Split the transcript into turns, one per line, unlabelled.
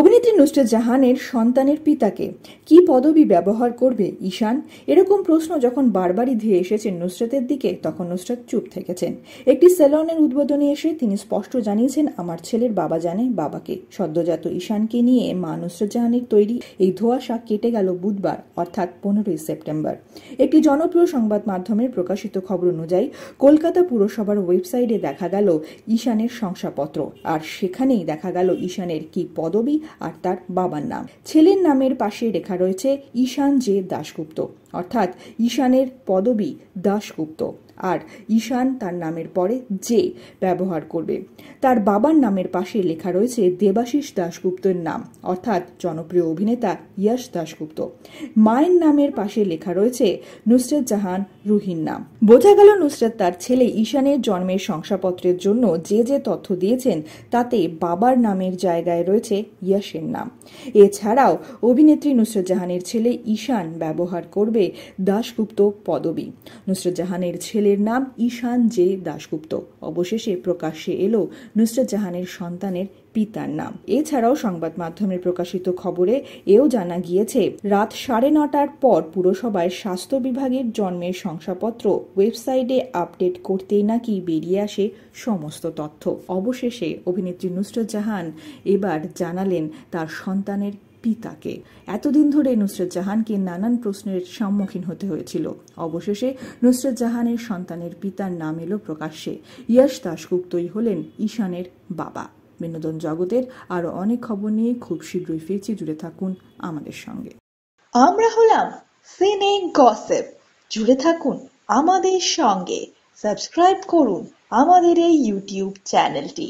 অভিনেত্রী নুসরাত জাহানের সন্তানের পিতাকে কি পদবি ব্যবহার করবে ঈশান এরকম প্রশ্ন যখন বারবারই ধেয়ে এসেছে নুসরতের দিকে তখন নুসরত চুপ থেকেছেন একটি সেলনের উদ্বোধনে এসে তিনি স্পষ্ট জানিয়েছেন আমার ছেলের বাবা জানে বাবাকে সদ্যজাত ঈশানকে নিয়ে মা নুসরত জাহানের তৈরি এই ধোয়াশা কেটে গেল বুধবার অর্থাৎ পনেরোই সেপ্টেম্বর একটি জনপ্রিয় সংবাদ মাধ্যমের প্রকাশিত খবর অনুযায়ী কলকাতা পুরসভার ওয়েবসাইটে দেখা গেল ঈশানের শংসাপত্র আর সেখানেই দেখা গেল ঈশানের কি পদবি আর তার বাবার নাম ছেলের নামের পাশে লেখা রয়েছে ঈশান জে দাশগুপ্ত অর্থাৎ ঈশানের পদবি দাশগুপ্ত আর ঈশান তার নামের পরে যে ব্যবহার করবে তার বাবার নামের পাশে লেখা রয়েছে দেবাশিস দাশগুপ্তের নাম অর্থাৎ জনপ্রিয় অভিনেতা ইয়াশ দাশগুপ্ত মায়ের নামের পাশে লেখা রয়েছে নুসরত জাহান রুহিন নাম বোঝা গেল নুসরত তার ছেলে ঈশানের জন্মের শংসাপত্রের জন্য যে যে তথ্য দিয়েছেন তাতে বাবার নামের জায়গায় রয়েছে ইয়াশের নাম এছাড়াও অভিনেত্রী নুসরত জাহানের ছেলে ঈশান ব্যবহার করবে করে দাশগুপ্ত পদবী নুসরত জাহানের ছেলের নাম ঈশান জে দাশগুপ্ত অবশেষে প্রকাশ্যে এলো নুসরত জাহানের সন্তানের পিতার নাম এছাড়াও সংবাদ মাধ্যমে প্রকাশিত খবরে এও জানা গিয়েছে রাত সাড়ে নটার পর পুরসভায় স্বাস্থ্য বিভাগের জন্মের শংসাপত্র ওয়েবসাইটে আপডেট করতেই নাকি বেরিয়ে আসে সমস্ত তথ্য অবশেষে অভিনেত্রী নুসরত জাহান এবার জানালেন তার সন্তানের পিতাকে এতদিন ধরে নুসরত জাহানকে নানান প্রশ্নের সম্মুখীন হতে হয়েছিল অবশেষে নুসরত জাহানের সন্তানের পিতার নাম এলো প্রকাশ্যে ইয়াশ দাশগুপ্তই হলেন ঈশানের বাবা বিনোদন জগতের আরো অনেক খবর নিয়ে খুব শীঘ্রই ফিরছি জুড়ে থাকুন আমাদের সঙ্গে আমরা হলাম সিনে গসেপ জুড়ে থাকুন আমাদের সঙ্গে সাবস্ক্রাইব করুন আমাদের এই ইউটিউব চ্যানেলটি